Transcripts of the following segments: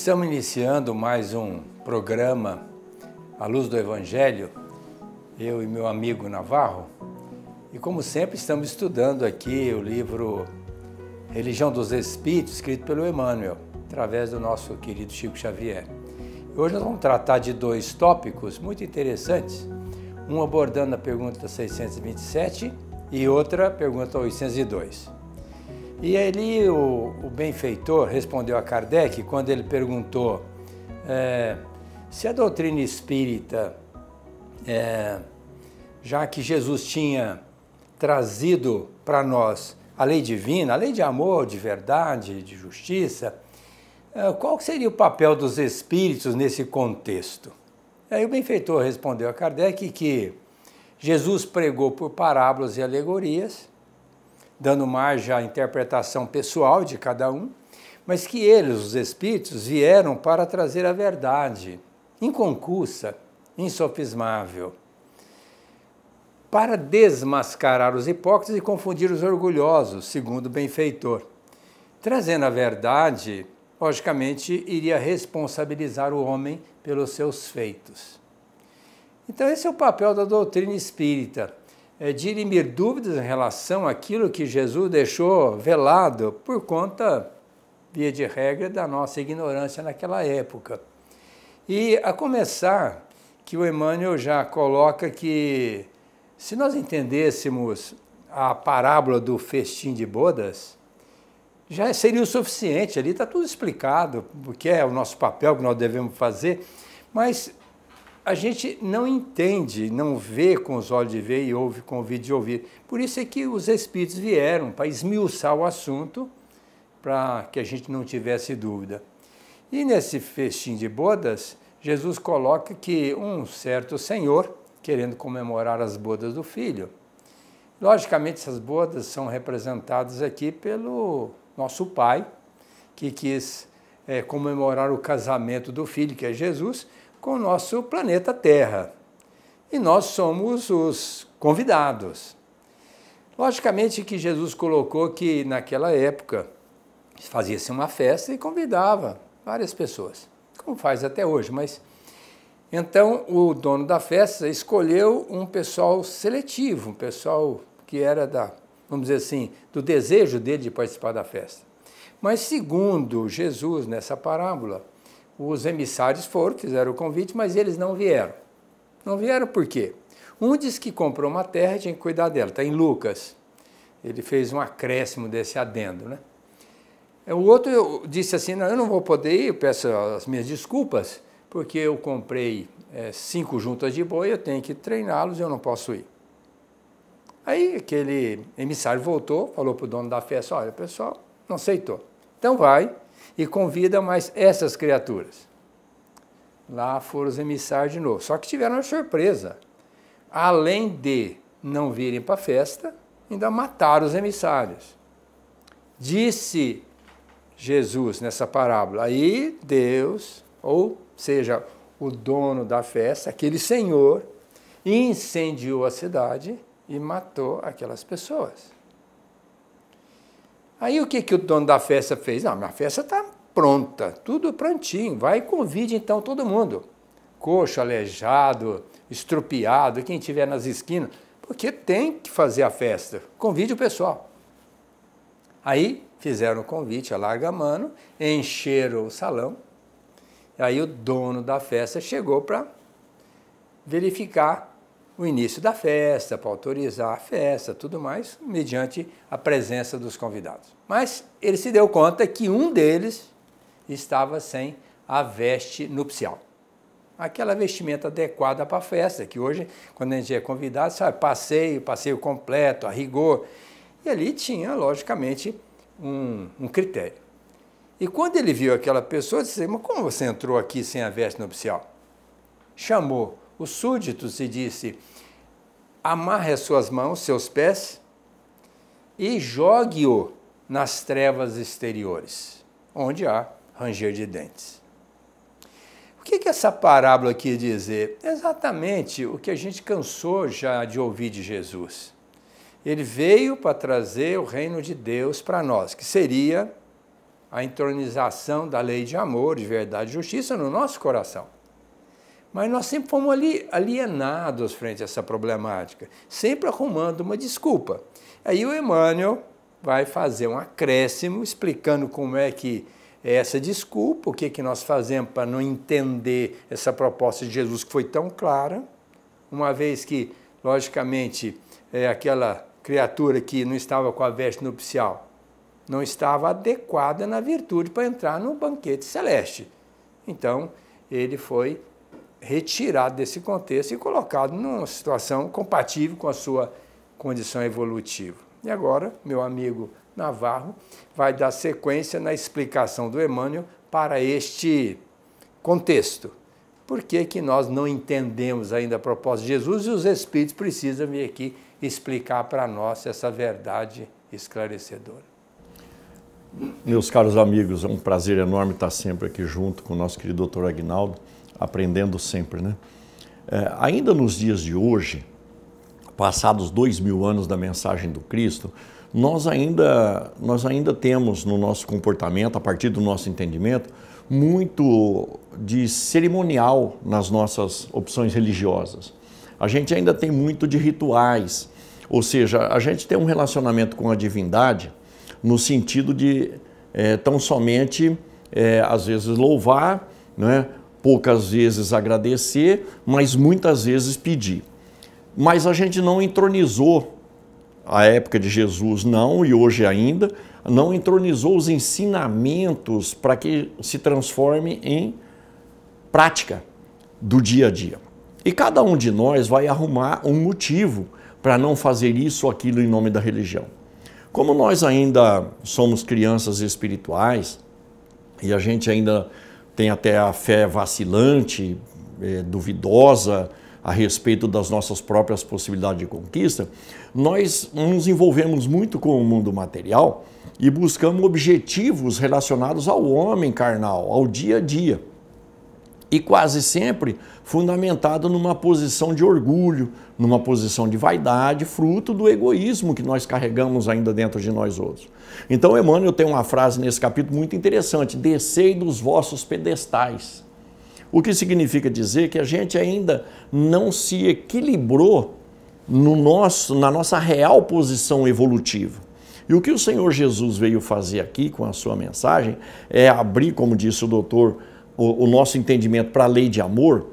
Estamos iniciando mais um programa à luz do Evangelho, eu e meu amigo Navarro. E como sempre, estamos estudando aqui o livro Religião dos Espíritos, escrito pelo Emmanuel, através do nosso querido Chico Xavier. Hoje nós vamos tratar de dois tópicos muito interessantes, um abordando a pergunta 627 e outra pergunta 802. E ali o, o benfeitor respondeu a Kardec quando ele perguntou é, se a doutrina espírita, é, já que Jesus tinha trazido para nós a lei divina, a lei de amor, de verdade, de justiça, é, qual seria o papel dos espíritos nesse contexto? Aí o benfeitor respondeu a Kardec que Jesus pregou por parábolas e alegorias dando margem à interpretação pessoal de cada um, mas que eles, os espíritos, vieram para trazer a verdade, inconcursa, insofismável, para desmascarar os hipócritas e confundir os orgulhosos, segundo o benfeitor. Trazendo a verdade, logicamente, iria responsabilizar o homem pelos seus feitos. Então, esse é o papel da doutrina espírita de é, dirimir dúvidas em relação àquilo que Jesus deixou velado por conta, via de regra, da nossa ignorância naquela época. E a começar, que o Emmanuel já coloca que se nós entendêssemos a parábola do festim de bodas, já seria o suficiente. Ali está tudo explicado, o que é o nosso papel, o que nós devemos fazer. Mas a gente não entende, não vê com os olhos de ver e ouve com o ouvido de ouvir. Por isso é que os espíritos vieram para esmiuçar o assunto, para que a gente não tivesse dúvida. E nesse festim de bodas, Jesus coloca que um certo senhor, querendo comemorar as bodas do filho, logicamente essas bodas são representadas aqui pelo nosso pai, que quis é, comemorar o casamento do filho, que é Jesus, com o nosso planeta Terra. E nós somos os convidados. Logicamente que Jesus colocou que naquela época fazia-se uma festa e convidava várias pessoas, como faz até hoje, mas então o dono da festa escolheu um pessoal seletivo, um pessoal que era da, vamos dizer assim, do desejo dele de participar da festa. Mas segundo Jesus nessa parábola, os emissários foram, fizeram o convite, mas eles não vieram. Não vieram por quê? Um diz que comprou uma terra e tinha que cuidar dela, está em Lucas. Ele fez um acréscimo desse adendo, né? É, o outro disse assim, não, eu não vou poder ir, eu peço as minhas desculpas, porque eu comprei é, cinco juntas de boi, eu tenho que treiná-los, eu não posso ir. Aí aquele emissário voltou, falou para o dono da festa, olha pessoal, não aceitou. Então vai, e convida mais essas criaturas. Lá foram os emissários de novo. Só que tiveram uma surpresa. Além de não virem para a festa, ainda mataram os emissários. Disse Jesus nessa parábola. Aí Deus, ou seja, o dono da festa, aquele senhor, incendiou a cidade e matou aquelas pessoas. Aí o que, que o dono da festa fez? Ah, minha festa está pronta, tudo prontinho, vai e convide então todo mundo. Coxo, aleijado, estrupiado, quem tiver nas esquinas, porque tem que fazer a festa. Convide o pessoal. Aí fizeram o convite, a larga mano, encheram o salão. Aí o dono da festa chegou para verificar o início da festa, para autorizar a festa, tudo mais, mediante a presença dos convidados. Mas ele se deu conta que um deles estava sem a veste nupcial. Aquela vestimenta adequada para a festa, que hoje, quando a gente é convidado, sabe, passeio, passeio completo, a rigor. E ali tinha, logicamente, um, um critério. E quando ele viu aquela pessoa, disse, mas como você entrou aqui sem a veste nupcial? Chamou os súditos e disse: Amarre as suas mãos, seus pés e jogue-o nas trevas exteriores, onde há ranger de dentes. O que, que essa parábola quer dizer? Exatamente o que a gente cansou já de ouvir de Jesus. Ele veio para trazer o reino de Deus para nós, que seria a entronização da lei de amor, de verdade e justiça no nosso coração. Mas nós sempre fomos ali, alienados frente a essa problemática, sempre arrumando uma desculpa. Aí o Emmanuel vai fazer um acréscimo explicando como é que é essa desculpa, o que, que nós fazemos para não entender essa proposta de Jesus que foi tão clara, uma vez que, logicamente, é aquela criatura que não estava com a veste nupcial não estava adequada na virtude para entrar no banquete celeste. Então, ele foi retirado desse contexto e colocado numa situação compatível com a sua condição evolutiva. E agora, meu amigo Navarro vai dar sequência na explicação do Emmanuel para este contexto. Por que, que nós não entendemos ainda a proposta de Jesus e os Espíritos precisam vir aqui explicar para nós essa verdade esclarecedora? Meus caros amigos, é um prazer enorme estar sempre aqui junto com o nosso querido doutor Aguinaldo aprendendo sempre, né? É, ainda nos dias de hoje, passados dois mil anos da mensagem do Cristo, nós ainda, nós ainda temos no nosso comportamento, a partir do nosso entendimento, muito de cerimonial nas nossas opções religiosas. A gente ainda tem muito de rituais, ou seja, a gente tem um relacionamento com a divindade no sentido de é, tão somente, é, às vezes, louvar, né, poucas vezes agradecer, mas muitas vezes pedir. Mas a gente não entronizou a época de Jesus, não, e hoje ainda, não entronizou os ensinamentos para que se transforme em prática do dia a dia. E cada um de nós vai arrumar um motivo para não fazer isso ou aquilo em nome da religião. Como nós ainda somos crianças espirituais e a gente ainda tem até a fé vacilante, é, duvidosa a respeito das nossas próprias possibilidades de conquista, nós nos envolvemos muito com o mundo material e buscamos objetivos relacionados ao homem carnal, ao dia a dia e quase sempre fundamentado numa posição de orgulho, numa posição de vaidade, fruto do egoísmo que nós carregamos ainda dentro de nós outros. Então, Emmanuel tem uma frase nesse capítulo muito interessante: descei dos vossos pedestais. O que significa dizer que a gente ainda não se equilibrou no nosso, na nossa real posição evolutiva. E o que o Senhor Jesus veio fazer aqui com a sua mensagem é abrir, como disse o doutor o, o nosso entendimento para a lei de amor,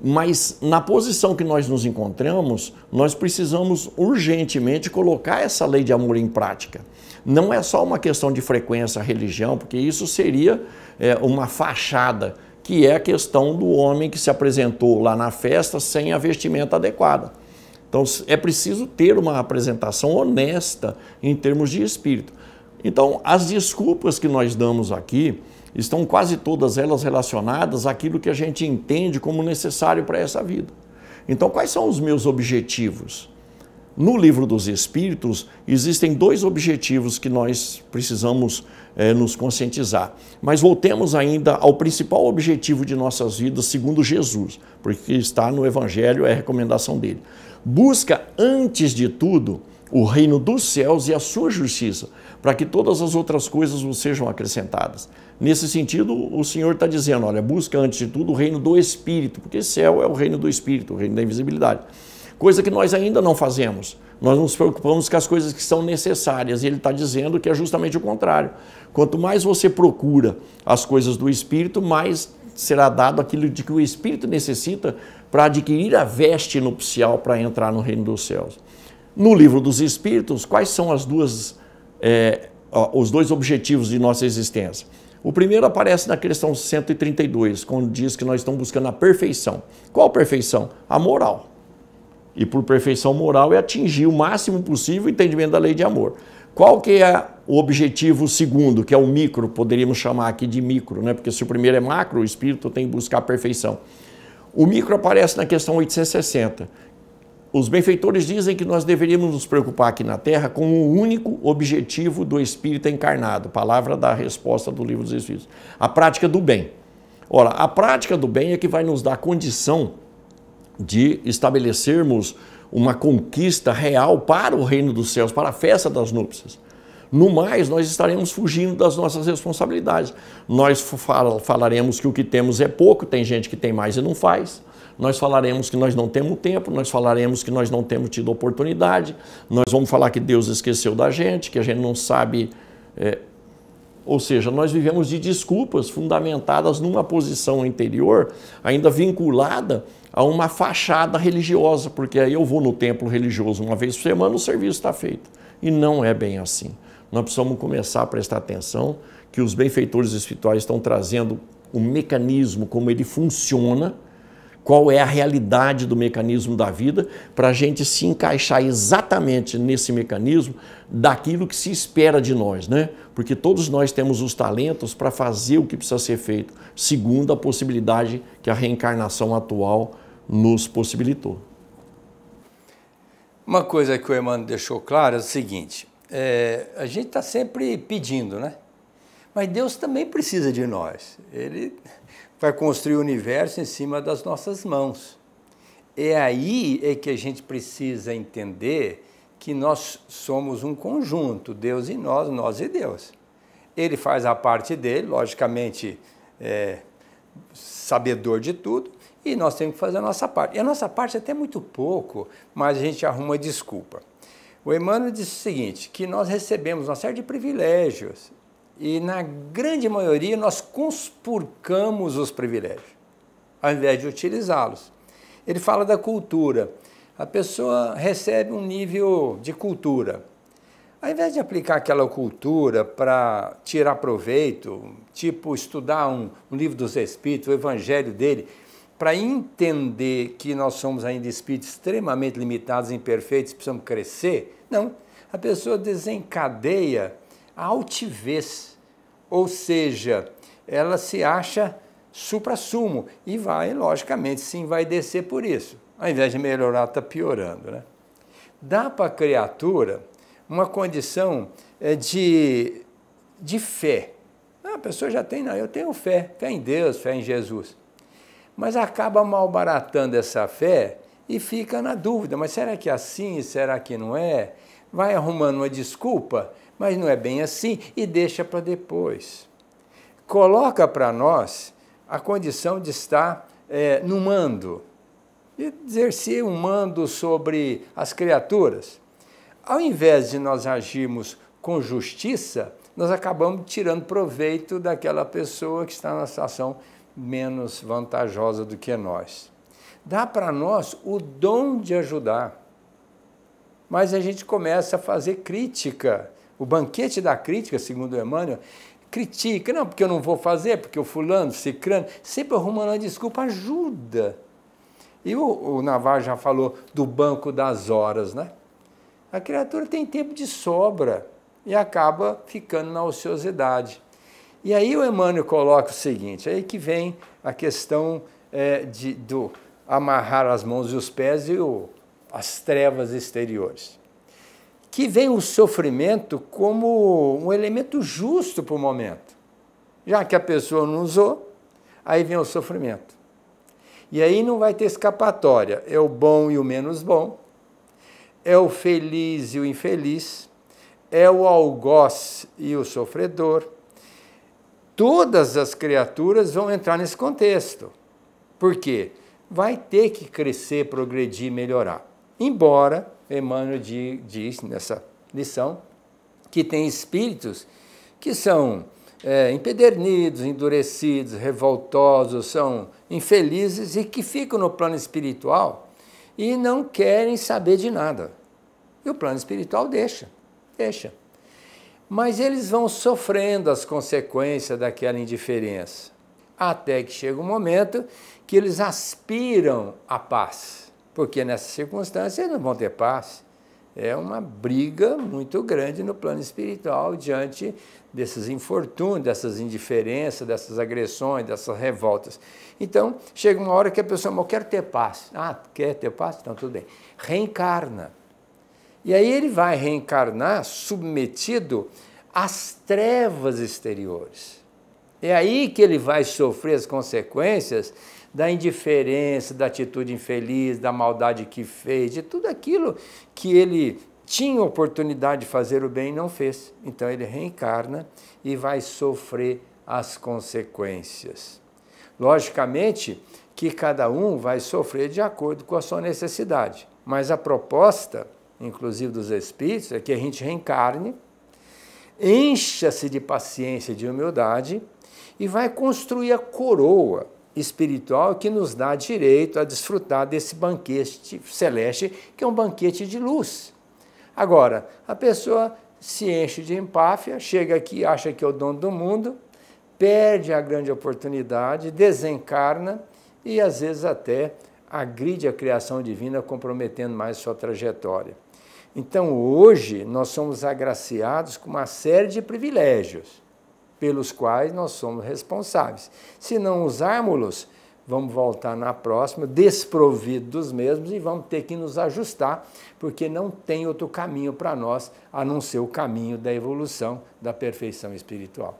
mas na posição que nós nos encontramos, nós precisamos urgentemente colocar essa lei de amor em prática. Não é só uma questão de frequência, religião, porque isso seria é, uma fachada, que é a questão do homem que se apresentou lá na festa sem a vestimenta adequada. Então é preciso ter uma apresentação honesta em termos de espírito. Então, as desculpas que nós damos aqui, estão quase todas elas relacionadas àquilo que a gente entende como necessário para essa vida. Então, quais são os meus objetivos? No livro dos Espíritos, existem dois objetivos que nós precisamos eh, nos conscientizar. Mas voltemos ainda ao principal objetivo de nossas vidas, segundo Jesus, porque está no Evangelho, é a recomendação dele. Busca, antes de tudo, o reino dos céus e a sua justiça, para que todas as outras coisas nos sejam acrescentadas. Nesse sentido, o Senhor está dizendo: olha, busca antes de tudo o reino do Espírito, porque céu é o reino do Espírito, o reino da invisibilidade. Coisa que nós ainda não fazemos. Nós nos preocupamos com as coisas que são necessárias, e ele está dizendo que é justamente o contrário. Quanto mais você procura as coisas do Espírito, mais será dado aquilo de que o Espírito necessita para adquirir a veste nupcial para entrar no reino dos céus. No livro dos Espíritos, quais são as duas é, os dois objetivos de nossa existência. O primeiro aparece na questão 132, quando diz que nós estamos buscando a perfeição. Qual perfeição? A moral. E por perfeição moral é atingir o máximo possível o entendimento da lei de amor. Qual que é o objetivo segundo, que é o micro, poderíamos chamar aqui de micro, né? porque se o primeiro é macro, o espírito tem que buscar a perfeição. O micro aparece na questão 860. Os benfeitores dizem que nós deveríamos nos preocupar aqui na Terra com o único objetivo do espírito encarnado, palavra da resposta do livro dos Espíritos, a prática do bem. Ora, a prática do bem é que vai nos dar condição de estabelecermos uma conquista real para o reino dos céus, para a festa das núpcias. No mais, nós estaremos fugindo das nossas responsabilidades. Nós falaremos que o que temos é pouco, tem gente que tem mais e não faz nós falaremos que nós não temos tempo, nós falaremos que nós não temos tido oportunidade, nós vamos falar que Deus esqueceu da gente, que a gente não sabe. É... ou seja, nós vivemos de desculpas fundamentadas numa posição interior, ainda vinculada a uma fachada religiosa, porque aí eu vou no templo religioso uma vez por semana, o serviço está feito. E não é bem assim. Nós precisamos começar a prestar atenção que os benfeitores espirituais estão trazendo o mecanismo como ele funciona qual é a realidade do mecanismo da vida, para a gente se encaixar exatamente nesse mecanismo daquilo que se espera de nós, né? Porque todos nós temos os talentos para fazer o que precisa ser feito, segundo a possibilidade que a reencarnação atual nos possibilitou. Uma coisa que o Emmanuel deixou claro é o seguinte: é, a gente está sempre pedindo, né? Mas Deus também precisa de nós. Ele vai construir o universo em cima das nossas mãos. É aí é que a gente precisa entender que nós somos um conjunto, Deus e nós, nós e Deus. Ele faz a parte dele, logicamente é, sabedor de tudo, e nós temos que fazer a nossa parte. E a nossa parte é até muito pouco, mas a gente arruma desculpa. O Emmanuel disse o seguinte, que nós recebemos uma série de privilégios e na grande maioria nós conspurcamos os privilégios, ao invés de utilizá-los. Ele fala da cultura. A pessoa recebe um nível de cultura. Ao invés de aplicar aquela cultura para tirar proveito, tipo estudar um, um livro dos Espíritos, o Evangelho dele, para entender que nós somos ainda espíritos extremamente limitados, imperfeitos, precisamos crescer, não. A pessoa desencadeia altivez, ou seja, ela se acha supra-sumo e vai, logicamente, sim, vai descer por isso. Ao invés de melhorar, está piorando. Né? Dá para a criatura uma condição é, de, de fé. Ah, a pessoa já tem, não, eu tenho fé, fé em Deus, fé em Jesus. Mas acaba malbaratando essa fé e fica na dúvida, mas será que é assim, será que não é? Vai arrumando uma desculpa mas não é bem assim e deixa para depois. Coloca para nós a condição de estar é, no mando, de exercer um mando sobre as criaturas. Ao invés de nós agirmos com justiça, nós acabamos tirando proveito daquela pessoa que está na situação menos vantajosa do que nós. Dá para nós o dom de ajudar, mas a gente começa a fazer crítica o banquete da crítica, segundo Emmanuel, critica, não, porque eu não vou fazer, porque o fulano, cicrano, sempre arrumando uma desculpa, ajuda. E o, o Navarro já falou do banco das horas, né? A criatura tem tempo de sobra e acaba ficando na ociosidade. E aí o Emmanuel coloca o seguinte, aí que vem a questão é, de, do amarrar as mãos e os pés e o, as trevas exteriores que vem o sofrimento como um elemento justo para o momento. Já que a pessoa não usou, aí vem o sofrimento. E aí não vai ter escapatória. É o bom e o menos bom, é o feliz e o infeliz, é o algoz e o sofredor. Todas as criaturas vão entrar nesse contexto. Por quê? Vai ter que crescer, progredir, melhorar. Embora Emmanuel diz nessa lição que tem espíritos que são é, empedernidos, endurecidos, revoltosos, são infelizes e que ficam no plano espiritual e não querem saber de nada. E o plano espiritual deixa, deixa. Mas eles vão sofrendo as consequências daquela indiferença, até que chega um momento que eles aspiram à paz porque nessas circunstâncias eles não vão ter paz. É uma briga muito grande no plano espiritual diante desses infortúnios, dessas indiferenças, dessas agressões, dessas revoltas. Então, chega uma hora que a pessoa, eu quero ter paz. Ah, quer ter paz? Então, tudo bem. Reencarna. E aí ele vai reencarnar submetido às trevas exteriores. É aí que ele vai sofrer as consequências da indiferença, da atitude infeliz, da maldade que fez, de tudo aquilo que ele tinha oportunidade de fazer o bem e não fez. Então ele reencarna e vai sofrer as consequências. Logicamente que cada um vai sofrer de acordo com a sua necessidade, mas a proposta, inclusive dos espíritos, é que a gente reencarne, encha-se de paciência e de humildade e vai construir a coroa espiritual que nos dá direito a desfrutar desse banquete celeste, que é um banquete de luz. Agora, a pessoa se enche de empáfia, chega aqui, acha que é o dono do mundo, perde a grande oportunidade, desencarna e às vezes até agride a criação divina, comprometendo mais sua trajetória. Então, hoje, nós somos agraciados com uma série de privilégios pelos quais nós somos responsáveis. Se não usarmos-los, vamos voltar na próxima desprovidos dos mesmos e vamos ter que nos ajustar, porque não tem outro caminho para nós a não ser o caminho da evolução, da perfeição espiritual.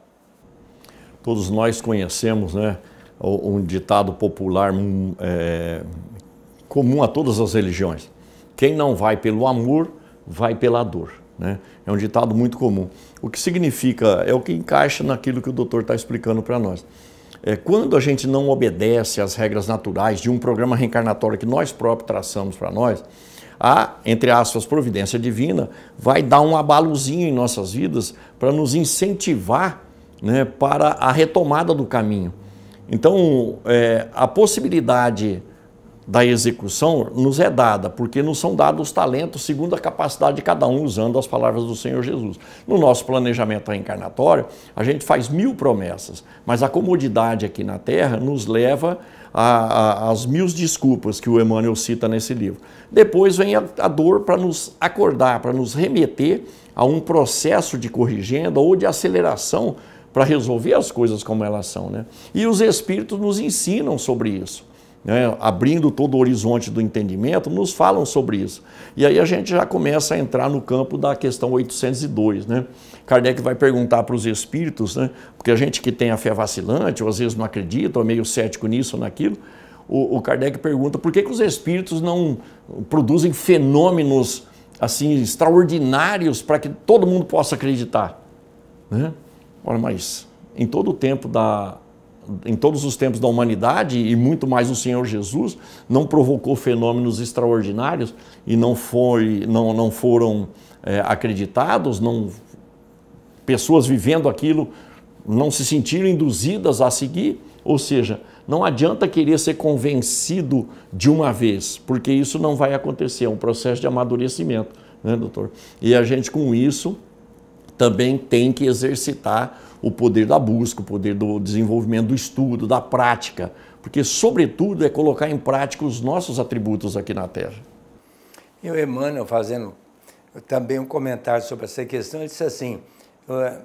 Todos nós conhecemos né, um ditado popular hum, é, comum a todas as religiões: quem não vai pelo amor, vai pela dor. Né? É um ditado muito comum. O que significa, é o que encaixa naquilo que o doutor está explicando para nós. É, quando a gente não obedece às regras naturais de um programa reencarnatório que nós próprios traçamos para nós, a, entre aspas, providência divina vai dar um abalozinho em nossas vidas para nos incentivar né, para a retomada do caminho. Então, é, a possibilidade da execução nos é dada, porque nos são dados os talentos segundo a capacidade de cada um, usando as palavras do Senhor Jesus. No nosso planejamento reencarnatório, a gente faz mil promessas, mas a comodidade aqui na Terra nos leva às mil desculpas que o Emmanuel cita nesse livro. Depois vem a, a dor para nos acordar, para nos remeter a um processo de corrigenda ou de aceleração para resolver as coisas como elas são. Né? E os Espíritos nos ensinam sobre isso né, abrindo todo o horizonte do entendimento, nos falam sobre isso. E aí a gente já começa a entrar no campo da questão 802. Né? Kardec vai perguntar para os espíritos, né, porque a gente que tem a fé vacilante, ou às vezes não acredita, ou é meio cético nisso ou naquilo, o, o Kardec pergunta por que, que os espíritos não produzem fenômenos assim extraordinários para que todo mundo possa acreditar. Né? Ora, mas em todo o tempo da em todos os tempos da humanidade e muito mais o Senhor Jesus não provocou fenômenos extraordinários e não foi não, não foram é, acreditados não pessoas vivendo aquilo não se sentiram induzidas a seguir ou seja não adianta querer ser convencido de uma vez porque isso não vai acontecer é um processo de amadurecimento né doutor e a gente com isso também tem que exercitar o poder da busca, o poder do desenvolvimento do estudo, da prática, porque, sobretudo, é colocar em prática os nossos atributos aqui na Terra. E o Emmanuel, fazendo também um comentário sobre essa questão, ele disse assim: ah,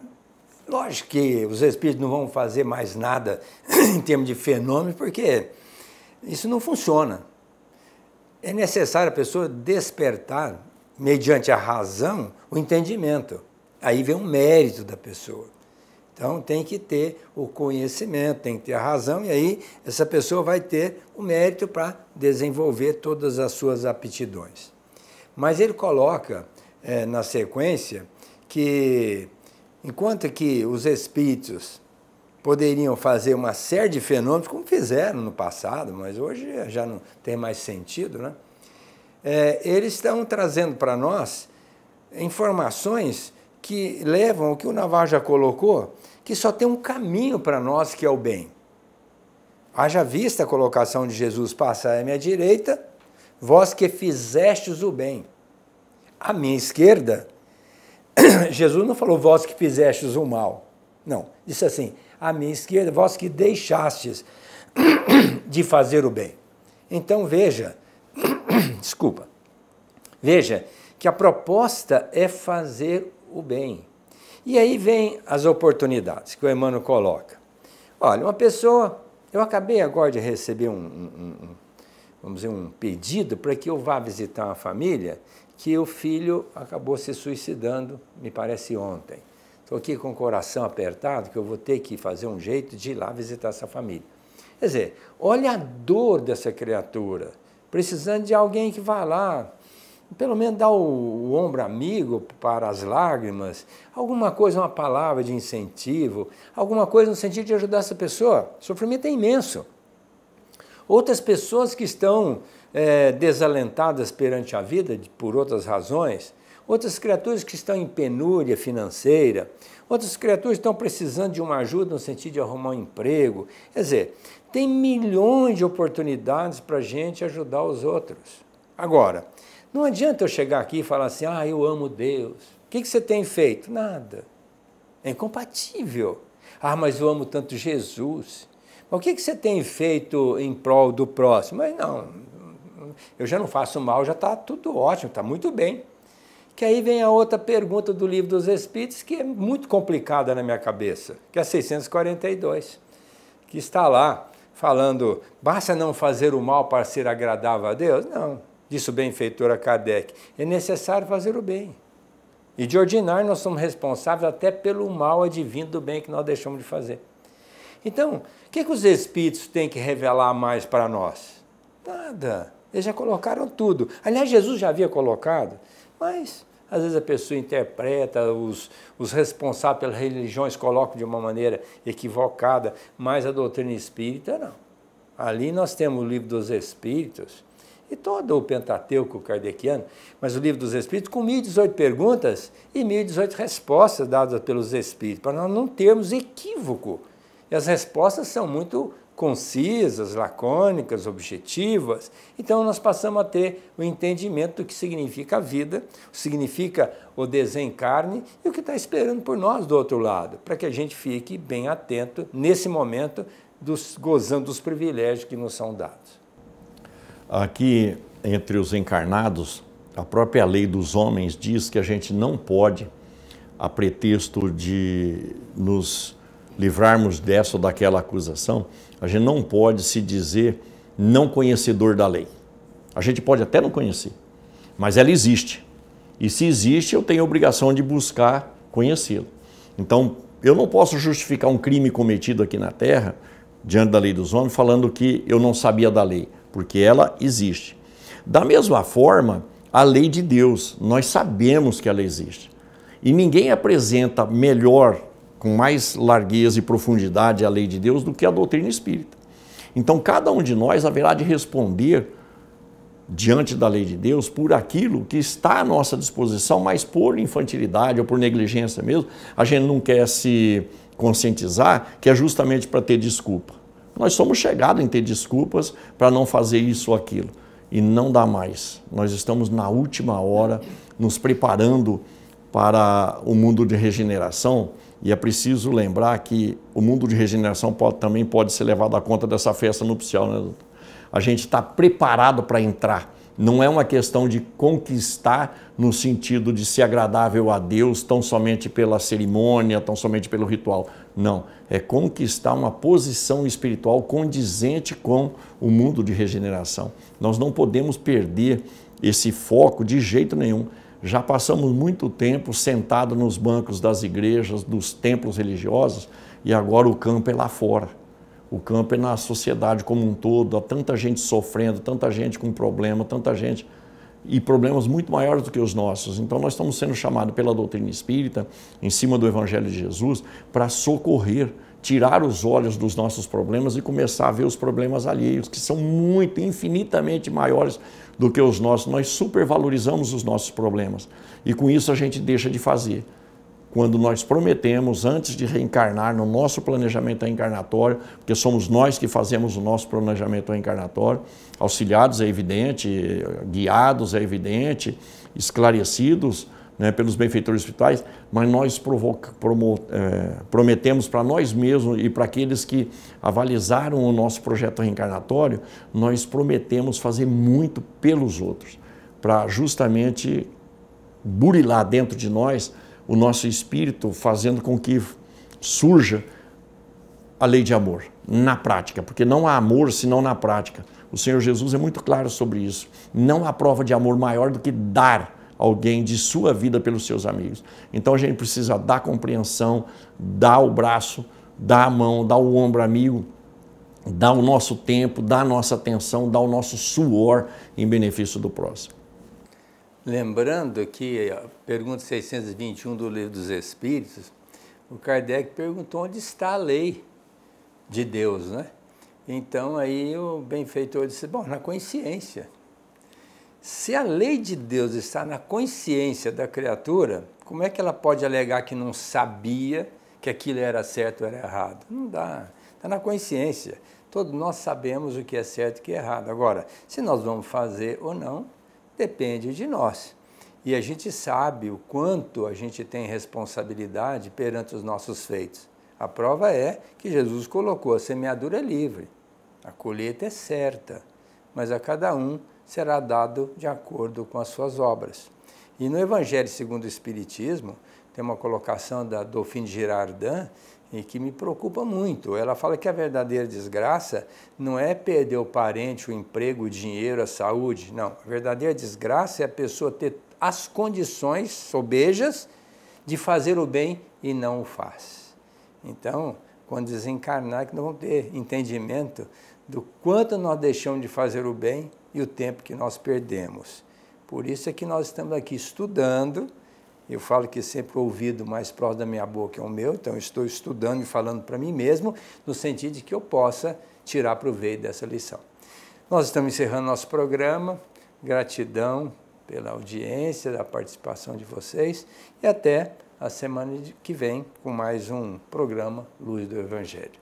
lógico que os espíritos não vão fazer mais nada em termos de fenômeno, porque isso não funciona. É necessário a pessoa despertar, mediante a razão, o entendimento. Aí vem o mérito da pessoa. Então tem que ter o conhecimento, tem que ter a razão, e aí essa pessoa vai ter o mérito para desenvolver todas as suas aptidões. Mas ele coloca é, na sequência que, enquanto que os espíritos poderiam fazer uma série de fenômenos, como fizeram no passado, mas hoje já não tem mais sentido, né? É, eles estão trazendo para nós informações que levam o que o Navarro já colocou que só tem um caminho para nós, que é o bem. Haja vista a colocação de Jesus: Passai à minha direita, vós que fizestes o bem. À minha esquerda, Jesus não falou vós que fizestes o mal. Não, disse assim: à minha esquerda, vós que deixastes de fazer o bem. Então veja, desculpa, veja que a proposta é fazer o bem. E aí vem as oportunidades que o Emmanuel coloca. Olha, uma pessoa, eu acabei agora de receber um, um, um vamos dizer, um pedido para que eu vá visitar uma família que o filho acabou se suicidando, me parece ontem. Estou aqui com o coração apertado que eu vou ter que fazer um jeito de ir lá visitar essa família. Quer dizer, olha a dor dessa criatura, precisando de alguém que vá lá, pelo menos dar o, o, ombro amigo para as lágrimas, alguma coisa, uma palavra de incentivo, alguma coisa no sentido de ajudar essa pessoa. O sofrimento é imenso. Outras pessoas que estão é, desalentadas perante a vida por outras razões, outras criaturas que estão em penúria financeira, outras criaturas estão precisando de uma ajuda no sentido de arrumar um emprego. Quer dizer, tem milhões de oportunidades para a gente ajudar os outros. Agora, não adianta eu chegar aqui e falar assim, ah, eu amo Deus. O que, que você tem feito? Nada. É incompatível. Ah, mas eu amo tanto Jesus. Mas o que, que você tem feito em prol do próximo? Mas não, eu já não faço mal, já está tudo ótimo, está muito bem. Que aí vem a outra pergunta do livro dos Espíritos, que é muito complicada na minha cabeça, que é 642, que está lá falando, basta não fazer o mal para ser agradável a Deus? Não, disse o benfeitor a Kardec, é necessário fazer o bem. E de ordinário nós somos responsáveis até pelo mal advindo do bem que nós deixamos de fazer. Então, o que, é que os Espíritos têm que revelar mais para nós? Nada. Eles já colocaram tudo. Aliás, Jesus já havia colocado, mas às vezes a pessoa interpreta, os, os responsáveis pelas religiões colocam de uma maneira equivocada, mas a doutrina espírita não. Ali nós temos o livro dos Espíritos, e todo o Pentateuco kardeciano, mas o Livro dos Espíritos com 1018 perguntas e 1018 respostas dadas pelos Espíritos, para nós não termos equívoco. E as respostas são muito concisas, lacônicas, objetivas. Então nós passamos a ter o entendimento do que significa a vida, o que significa o desencarne e o que está esperando por nós do outro lado, para que a gente fique bem atento nesse momento dos, gozando dos privilégios que nos são dados. Aqui, entre os encarnados, a própria lei dos homens diz que a gente não pode, a pretexto de nos livrarmos dessa ou daquela acusação, a gente não pode se dizer não conhecedor da lei. A gente pode até não conhecer, mas ela existe. E se existe, eu tenho a obrigação de buscar conhecê-la. Então, eu não posso justificar um crime cometido aqui na Terra, diante da lei dos homens, falando que eu não sabia da lei porque ela existe. Da mesma forma, a lei de Deus, nós sabemos que ela existe. E ninguém apresenta melhor, com mais largueza e profundidade, a lei de Deus do que a doutrina espírita. Então, cada um de nós haverá de responder diante da lei de Deus por aquilo que está à nossa disposição, mas por infantilidade ou por negligência mesmo, a gente não quer se conscientizar, que é justamente para ter desculpa. Nós somos chegados em ter desculpas para não fazer isso ou aquilo. E não dá mais. Nós estamos na última hora nos preparando para o mundo de regeneração. E é preciso lembrar que o mundo de regeneração pode, também pode ser levado à conta dessa festa nupcial. Né? A gente está preparado para entrar não é uma questão de conquistar no sentido de ser agradável a Deus, tão somente pela cerimônia, tão somente pelo ritual. Não. É conquistar uma posição espiritual condizente com o mundo de regeneração. Nós não podemos perder esse foco de jeito nenhum. Já passamos muito tempo sentado nos bancos das igrejas, dos templos religiosos, e agora o campo é lá fora o campo é na sociedade como um todo, há tanta gente sofrendo, tanta gente com problema, tanta gente e problemas muito maiores do que os nossos. Então, nós estamos sendo chamados pela doutrina espírita, em cima do Evangelho de Jesus, para socorrer, tirar os olhos dos nossos problemas e começar a ver os problemas alheios, que são muito, infinitamente maiores do que os nossos. Nós supervalorizamos os nossos problemas e com isso a gente deixa de fazer quando nós prometemos, antes de reencarnar, no nosso planejamento reencarnatório, porque somos nós que fazemos o nosso planejamento reencarnatório, auxiliados é evidente, guiados é evidente, esclarecidos né, pelos benfeitores vitais, mas nós provoca, promo, é, prometemos para nós mesmos e para aqueles que avalizaram o nosso projeto reencarnatório, nós prometemos fazer muito pelos outros, para justamente burilar dentro de nós o nosso espírito, fazendo com que surja a lei de amor na prática, porque não há amor senão na prática. O Senhor Jesus é muito claro sobre isso. Não há prova de amor maior do que dar alguém de sua vida pelos seus amigos. Então a gente precisa dar compreensão, dar o braço, dar a mão, dar o ombro amigo, dar o nosso tempo, dar a nossa atenção, dar o nosso suor em benefício do próximo. Lembrando que a pergunta 621 do Livro dos Espíritos, o Kardec perguntou onde está a lei de Deus, né? Então aí o benfeitor disse, bom, na consciência. Se a lei de Deus está na consciência da criatura, como é que ela pode alegar que não sabia que aquilo era certo ou era errado? Não dá. Está na consciência. Todos nós sabemos o que é certo e o que é errado. Agora, se nós vamos fazer ou não, depende de nós. E a gente sabe o quanto a gente tem responsabilidade perante os nossos feitos. A prova é que Jesus colocou a semeadura livre, a colheita é certa, mas a cada um será dado de acordo com as suas obras. E no Evangelho segundo o Espiritismo, tem uma colocação da Dauphine Girardin e que me preocupa muito. Ela fala que a verdadeira desgraça não é perder o parente, o emprego, o dinheiro, a saúde. Não. A verdadeira desgraça é a pessoa ter as condições sobejas de fazer o bem e não o faz. Então, quando desencarnar, que não vão ter entendimento do quanto nós deixamos de fazer o bem e o tempo que nós perdemos. Por isso é que nós estamos aqui estudando eu falo que sempre o ouvido mais próximo da minha boca é o meu, então estou estudando e falando para mim mesmo, no sentido de que eu possa tirar proveito dessa lição. Nós estamos encerrando nosso programa. Gratidão pela audiência, da participação de vocês e até a semana que vem com mais um programa Luz do Evangelho.